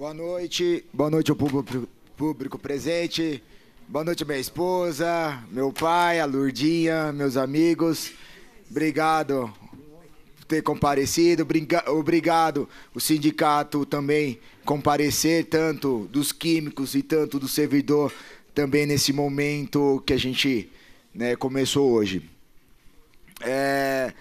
Boa noite, boa noite ao público, público presente. Boa noite, minha esposa, meu pai, a Lurdinha, meus amigos. Obrigado por ter comparecido. Obrigado o sindicato também comparecer, tanto dos químicos e tanto do servidor, também nesse momento que a gente né, começou hoje. É,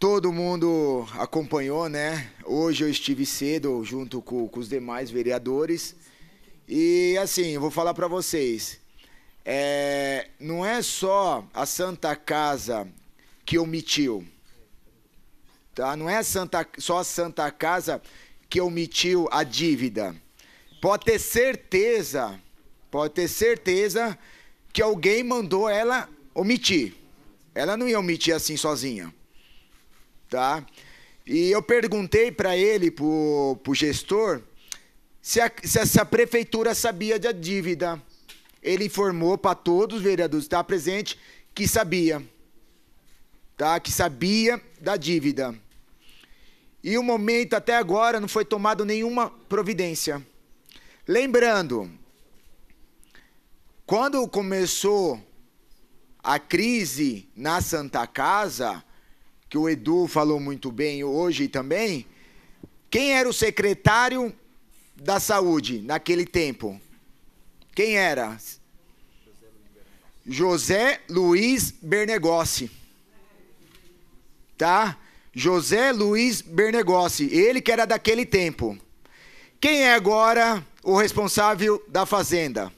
Todo mundo acompanhou, né? Hoje eu estive cedo junto com, com os demais vereadores. E assim, eu vou falar para vocês. É, não é só a Santa Casa que omitiu. Tá? Não é a Santa, só a Santa Casa que omitiu a dívida. Pode ter certeza, pode ter certeza que alguém mandou ela omitir. Ela não ia omitir assim sozinha tá? E eu perguntei para ele, para o gestor, se, a, se essa prefeitura sabia da dívida. Ele informou para todos os vereadores que estavam presentes que sabia, tá? Que sabia da dívida. E o momento até agora não foi tomado nenhuma providência. Lembrando, quando começou a crise na Santa Casa, que o Edu falou muito bem hoje também. Quem era o secretário da Saúde naquele tempo? Quem era? José Luiz Bernegossi. Tá? José Luiz Bernegossi, ele que era daquele tempo. Quem é agora o responsável da fazenda?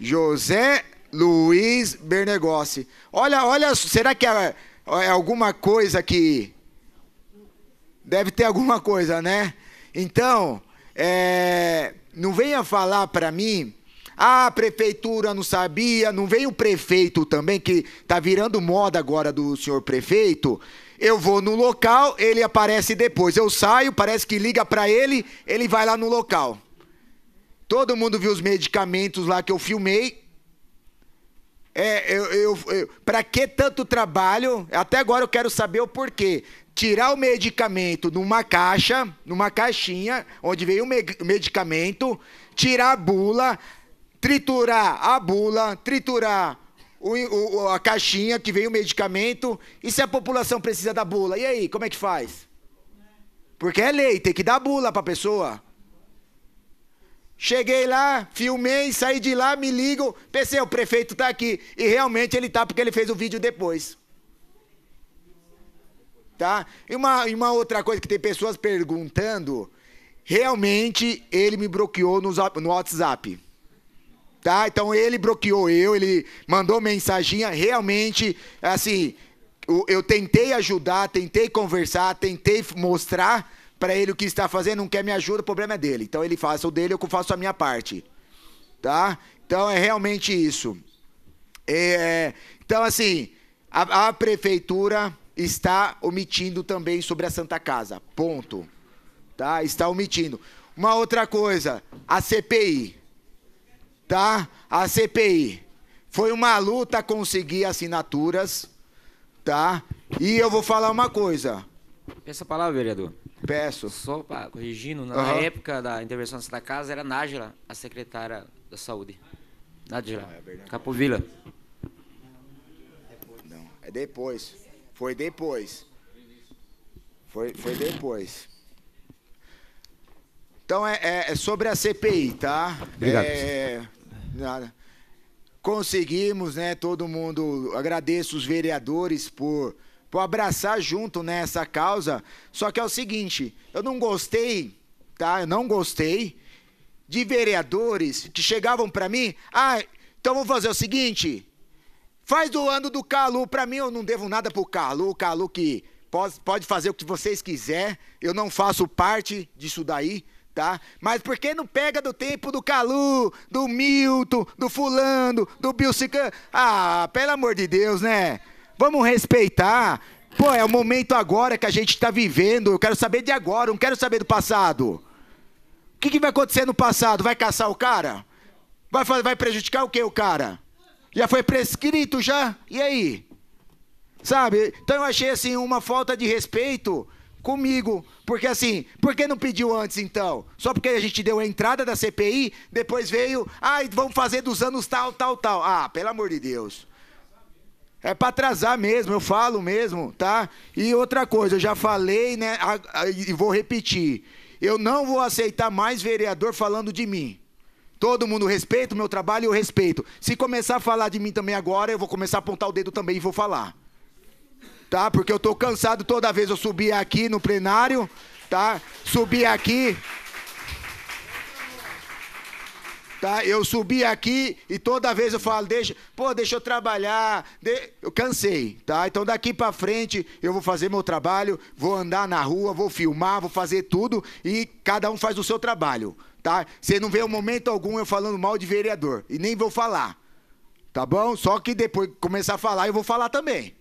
José Luiz Bernegossi. Olha, olha, será que a é alguma coisa que. Deve ter alguma coisa, né? Então, é, não venha falar para mim. Ah, a prefeitura não sabia, não vem o prefeito também, que tá virando moda agora do senhor prefeito. Eu vou no local, ele aparece depois. Eu saio, parece que liga para ele, ele vai lá no local. Todo mundo viu os medicamentos lá que eu filmei, é, eu, eu, eu para que tanto trabalho? Até agora eu quero saber o porquê. Tirar o medicamento numa caixa, numa caixinha, onde veio o, medicamento, tirar a bula, triturar a bula, triturar o, o, a caixinha que veio o medicamento. E se a população precisa da bula? E aí, como é que faz? Porque é lei, tem que dar bula para a pessoa. Cheguei lá, filmei, saí de lá, me ligo, pensei, o prefeito está aqui. E realmente ele está porque ele fez o vídeo depois. Tá? E uma, uma outra coisa que tem pessoas perguntando, realmente ele me bloqueou no, no WhatsApp. Tá? Então ele bloqueou eu, ele mandou mensaginha, realmente, assim, eu, eu tentei ajudar, tentei conversar, tentei mostrar, para ele o que está fazendo, não quer me ajuda, o problema é dele. Então ele faz o dele, eu faço a minha parte. Tá? Então é realmente isso. É, então, assim, a, a prefeitura está omitindo também sobre a Santa Casa. Ponto. Tá? Está omitindo. Uma outra coisa, a CPI. Tá? A CPI. Foi uma luta conseguir assinaturas, tá? E eu vou falar uma coisa. Essa palavra, vereador. Peço. Só para corrigindo, na uhum. época da intervenção da Casa era Nájila, a secretária da Saúde. Nájila, ah, é Capovila. Não, é depois. Foi depois. Foi, foi depois. Então é, é, é sobre a CPI, tá? Obrigado. É, nada. Conseguimos, né? Todo mundo. Agradeço os vereadores por por abraçar junto nessa né, causa. Só que é o seguinte, eu não gostei, tá? Eu não gostei de vereadores que chegavam para mim, ah, então vou fazer o seguinte, faz do ano do Calu para mim, eu não devo nada pro Calu, o Calu que pode, pode fazer o que vocês quiser, eu não faço parte disso daí, tá? Mas por que não pega do tempo do Calu, do Milton, do fulano, do Bilcicano? Ah, pelo amor de Deus, né? Vamos respeitar. Pô, é o momento agora que a gente está vivendo. Eu quero saber de agora, não quero saber do passado. O que, que vai acontecer no passado? Vai caçar o cara? Vai, vai prejudicar o que o cara? Já foi prescrito já? E aí? Sabe? Então eu achei assim uma falta de respeito comigo. Porque assim, por que não pediu antes então? Só porque a gente deu a entrada da CPI, depois veio, ai, ah, vamos fazer dos anos tal, tal, tal. Ah, pelo amor de Deus. É para atrasar mesmo, eu falo mesmo, tá? E outra coisa, eu já falei, né, e vou repetir. Eu não vou aceitar mais vereador falando de mim. Todo mundo respeita o meu trabalho e eu respeito. Se começar a falar de mim também agora, eu vou começar a apontar o dedo também e vou falar. Tá? Porque eu tô cansado toda vez eu subir aqui no plenário, tá? Subir aqui, tá? Eu subi aqui e toda vez eu falo, deixa, pô, deixa eu trabalhar, de... eu cansei, tá? Então daqui para frente eu vou fazer meu trabalho, vou andar na rua, vou filmar, vou fazer tudo e cada um faz o seu trabalho, tá? Você não vê um momento algum eu falando mal de vereador e nem vou falar, tá bom? Só que depois que começar a falar eu vou falar também,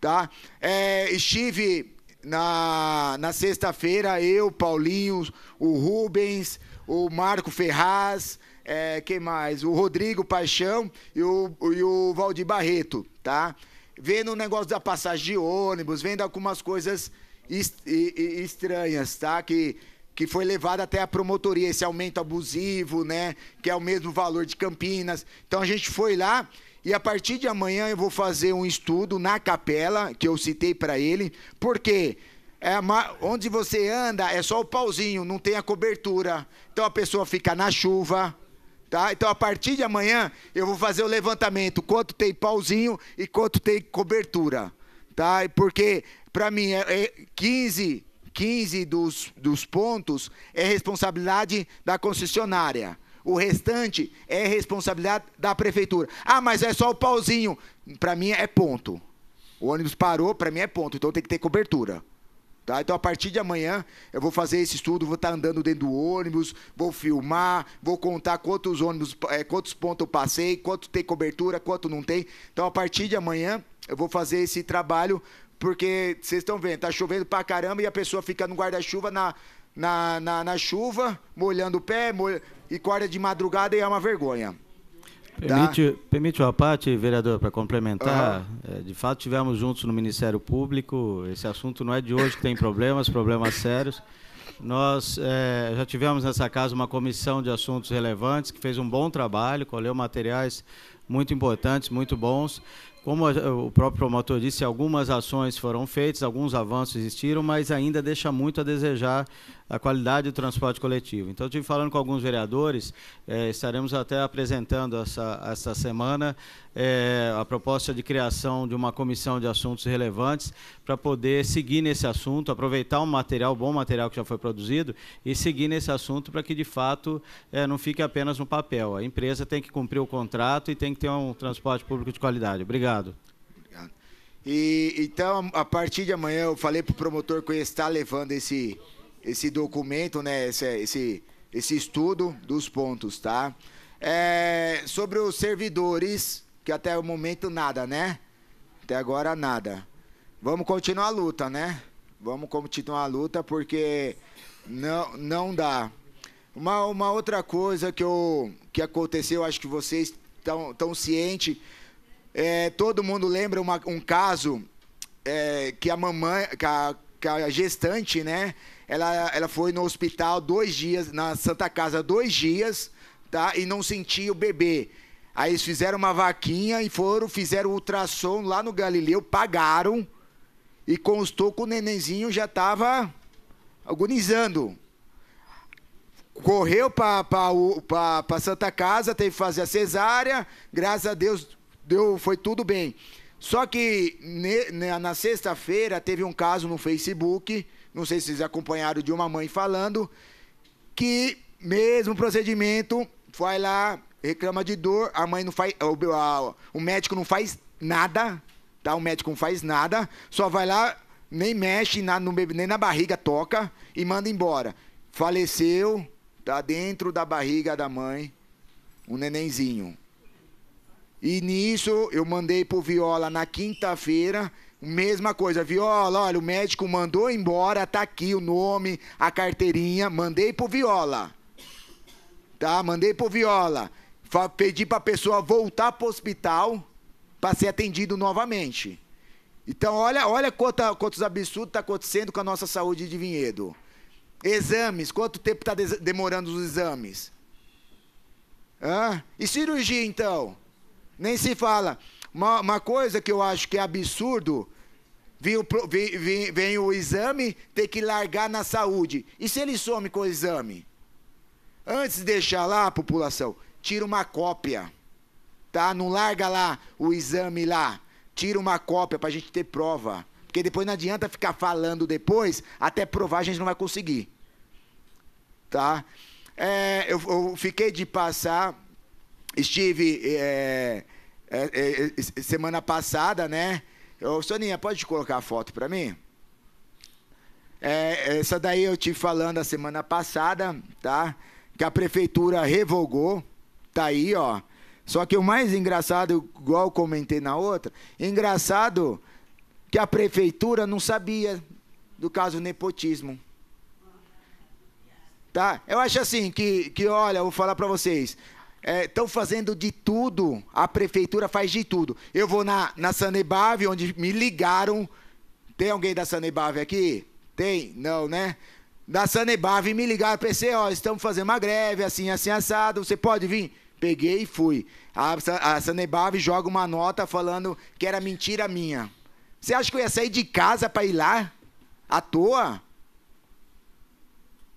tá? É, estive na, na sexta-feira eu, Paulinho, o Rubens, o Marco Ferraz, é, quem mais? O Rodrigo Paixão e o, e o Valdir Barreto, tá? Vendo o negócio da passagem de ônibus, vendo algumas coisas est estranhas, tá? Que que foi levado até a promotoria, esse aumento abusivo, né? Que é o mesmo valor de Campinas. Então a gente foi lá e a partir de amanhã eu vou fazer um estudo na capela, que eu citei para ele, porque é onde você anda é só o pauzinho, não tem a cobertura. Então a pessoa fica na chuva, Tá? Então, a partir de amanhã, eu vou fazer o levantamento, quanto tem pauzinho e quanto tem cobertura. Tá? Porque, para mim, é 15, é, 15 dos, dos pontos é responsabilidade da concessionária. O restante é responsabilidade da prefeitura. Ah, mas é só o pauzinho. Para mim, é ponto. O ônibus parou, para mim é ponto. Então, tem que ter cobertura. Tá? Então, a partir de amanhã, eu vou fazer esse estudo, vou estar tá andando dentro do ônibus, vou filmar, vou contar quantos ônibus, é, quantos pontos eu passei, quanto tem cobertura, quanto não tem. Então, a partir de amanhã, eu vou fazer esse trabalho, porque vocês estão vendo, tá chovendo pra caramba e a pessoa fica no guarda-chuva na, na, na, na, chuva, molhando o pé molha, e corda de madrugada e é uma vergonha. Permite, tá? permite uma parte, vereador, para complementar. Uhum. De fato, tivemos juntos no Ministério Público. Esse assunto não é de hoje que tem problemas, problemas sérios. Nós é, já tivemos nessa casa uma comissão de assuntos relevantes que fez um bom trabalho, colheu materiais muito importantes, muito bons. Como o próprio promotor disse, algumas ações foram feitas, alguns avanços existiram, mas ainda deixa muito a desejar a qualidade do transporte coletivo. Então, estive falando com alguns vereadores, eh, estaremos até apresentando essa, essa semana eh, a proposta de criação de uma comissão de assuntos relevantes para poder seguir nesse assunto, aproveitar um material, bom material que já foi produzido, e seguir nesse assunto para que, de fato, eh, não fique apenas no papel. A empresa tem que cumprir o contrato e tem que ter um transporte público de qualidade. Obrigado. Obrigado. Obrigado. E, então, a partir de amanhã, eu falei para o promotor que eu ia estar levando esse, esse documento, né? Esse, esse, esse estudo dos pontos, tá? É, sobre os servidores, que até o momento nada, né? Até agora nada. Vamos continuar a luta, né? Vamos continuar a luta porque não, não dá. Uma, uma outra coisa que, eu, que aconteceu, acho que vocês estão cientes, é, todo mundo lembra uma, um caso é, que a mamãe, que a, que a gestante, né? Ela, ela foi no hospital dois dias, na Santa Casa, dois dias, tá? E não sentia o bebê. Aí eles fizeram uma vaquinha e foram, fizeram ultrassom lá no Galileu, pagaram e constou que o nenenzinho já estava agonizando. Correu para Santa Casa, teve que fazer a cesárea, graças a Deus deu, foi tudo bem. Só que ne, ne, na sexta-feira teve um caso no Facebook, não sei se vocês acompanharam, de uma mãe falando que mesmo procedimento, vai lá, reclama de dor, a mãe não faz, o, a, o médico não faz nada, tá? O médico não faz nada, só vai lá, nem mexe na, no, nem na barriga toca e manda embora. Faleceu, tá dentro da barriga da mãe, o um nenenzinho. E nisso eu mandei pro Viola na quinta-feira. Mesma coisa, Viola, olha, o médico mandou embora, tá aqui o nome, a carteirinha, mandei pro Viola. Tá? Mandei pro Viola. Pedi pra pessoa voltar pro hospital para ser atendido novamente. Então, olha, olha quanta, quantos absurdos está acontecendo com a nossa saúde de vinhedo. Exames, quanto tempo está demorando os exames? Hã? E cirurgia, então? Nem se fala. Uma, uma coisa que eu acho que é absurdo. Vem o, vem, vem o exame, tem que largar na saúde. E se ele some com o exame? Antes de deixar lá a população, tira uma cópia. Tá? Não larga lá o exame lá. Tira uma cópia para a gente ter prova. Porque depois não adianta ficar falando depois, até provar a gente não vai conseguir. Tá? É, eu, eu fiquei de passar estive é, é, é, semana passada, né? Ô, Soninha, pode colocar a foto para mim? É, essa daí eu te falando a semana passada, tá? Que a prefeitura revogou, tá aí, ó. Só que o mais engraçado, igual comentei na outra, engraçado que a prefeitura não sabia do caso nepotismo. Tá? Eu acho assim que, que olha, vou falar para vocês, estão é, fazendo de tudo, a prefeitura faz de tudo. Eu vou na, na Sanebave, onde me ligaram. Tem alguém da Sanebave aqui? Tem? Não, né? Da Sanebave me ligaram, pensei, ó, estamos fazendo uma greve, assim, assim, assado, você pode vir? Peguei e fui. A, a Sanebave joga uma nota falando que era mentira minha. Você acha que eu ia sair de casa para ir lá? À toa?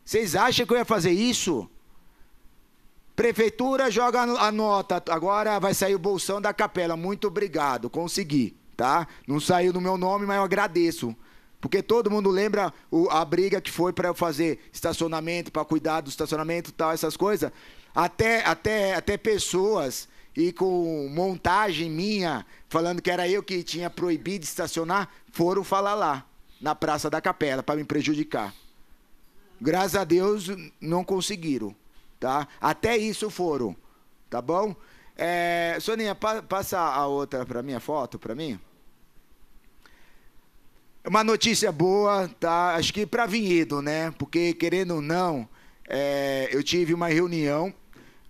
Vocês acham que eu ia fazer isso? Prefeitura joga a nota. Agora vai sair o bolsão da capela. Muito obrigado, consegui, tá? Não saiu no meu nome, mas eu agradeço. Porque todo mundo lembra a briga que foi para eu fazer estacionamento, para cuidar do estacionamento, tal, essas coisas. Até até até pessoas e com montagem minha falando que era eu que tinha proibido de estacionar, foram falar lá na Praça da Capela para me prejudicar. Graças a Deus não conseguiram tá? Até isso foram, tá bom? É, Soninha, pa, passa a outra para mim, a foto para mim. Uma notícia boa, tá? Acho que para Vinhedo, né? Porque querendo ou não, é, eu tive uma reunião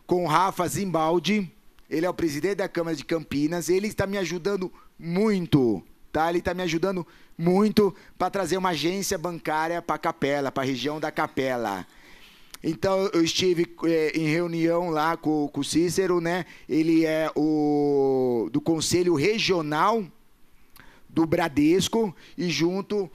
com o Rafa Zimbaldi. Ele é o presidente da Câmara de Campinas. Ele está me ajudando muito, tá? Ele está me ajudando muito para trazer uma agência bancária para a Capela, para a região da Capela. Então eu estive é, em reunião lá com, com o Cícero, né? Ele é o do Conselho Regional do Bradesco e junto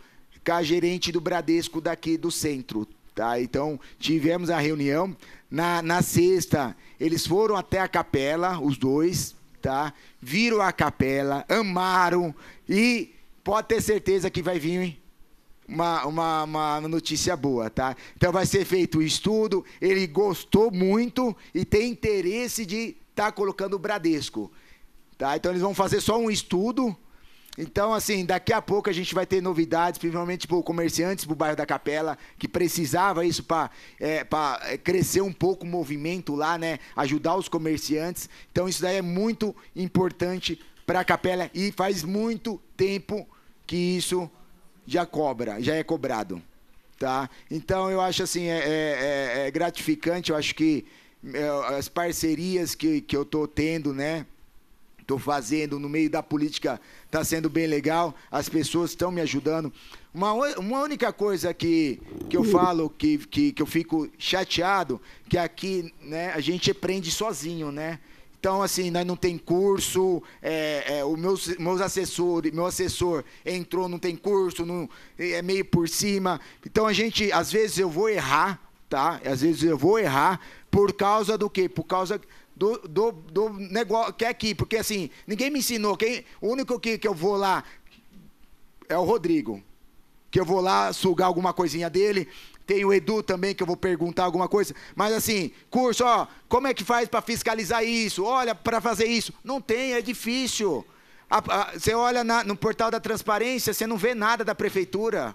com a gerente do Bradesco daqui do centro. Tá, então tivemos a reunião. Na, na sexta, eles foram até a capela, os dois, tá? Viram a capela, amaram e pode ter certeza que vai vir uma, uma, uma, notícia boa, tá? Então vai ser feito o estudo, ele gostou muito e tem interesse de estar tá colocando o Bradesco. Tá? Então eles vão fazer só um estudo. Então, assim, daqui a pouco a gente vai ter novidades, principalmente para comerciantes, para o bairro da Capela, que precisava isso para é, é, crescer um pouco o movimento lá, né? Ajudar os comerciantes. Então, isso daí é muito importante para a Capela e faz muito tempo que isso já cobra, já é cobrado, tá? Então eu acho assim é, é, é, é gratificante, eu acho que é, as parcerias que, que eu estou tendo, né? estou fazendo no meio da política está sendo bem legal, as pessoas estão me ajudando. Uma, uma única coisa que, que eu hum. falo, que, que, que eu fico chateado, que aqui né, a gente aprende sozinho, né? Então, assim, nós né, não tem curso, é, é, o meus, meus assessores, meu assessor entrou, não tem curso, não, é meio por cima. Então, a gente, às vezes eu vou errar, tá? Às vezes eu vou errar por causa do quê? Por causa do, do, do negócio que é aqui, porque assim, ninguém me ensinou. Quem, o único que, que eu vou lá é o Rodrigo. Que eu vou lá sugar alguma coisinha dele, tem o Edu também que eu vou perguntar alguma coisa. Mas assim, curso, ó, como é que faz para fiscalizar isso? Olha, para fazer isso. Não tem, é difícil. A, a, você olha na, no portal da transparência, você não vê nada da prefeitura.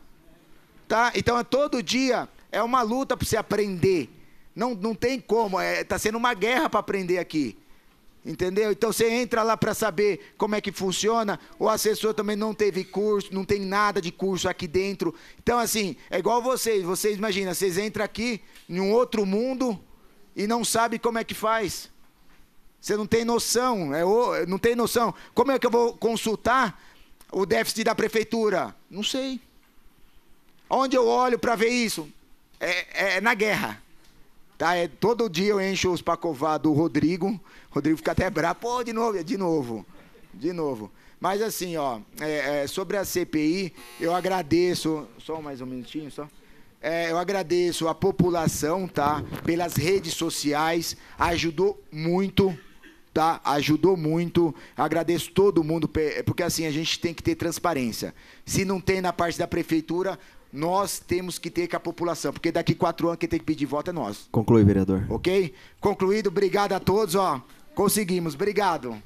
Tá? Então é todo dia, é uma luta para você aprender. Não, não tem como, está é, tá sendo uma guerra para aprender aqui. Entendeu? Então você entra lá para saber como é que funciona. O assessor também não teve curso, não tem nada de curso aqui dentro. Então, assim, é igual vocês. Vocês imaginam, vocês entram aqui em um outro mundo e não sabe como é que faz. Você não tem noção, é, não tem noção. Como é que eu vou consultar o déficit da prefeitura? Não sei. Onde eu olho para ver isso? É, é, é, na guerra. Tá? É, todo dia eu encho os pacová do Rodrigo Rodrigo fica até bravo. Pô, de novo, de novo, de novo. Mas assim, ó, é, é, sobre a CPI, eu agradeço. Só mais um minutinho, só. É, eu agradeço a população, tá? Pelas redes sociais, ajudou muito tá? Ajudou muito. Agradeço todo mundo, porque assim a gente tem que ter transparência. Se não tem na parte da prefeitura, nós temos que ter com a população, porque daqui quatro anos quem tem que pedir voto é nós. Conclui, vereador. Ok? Concluído, obrigado a todos, ó. Conseguimos, obrigado.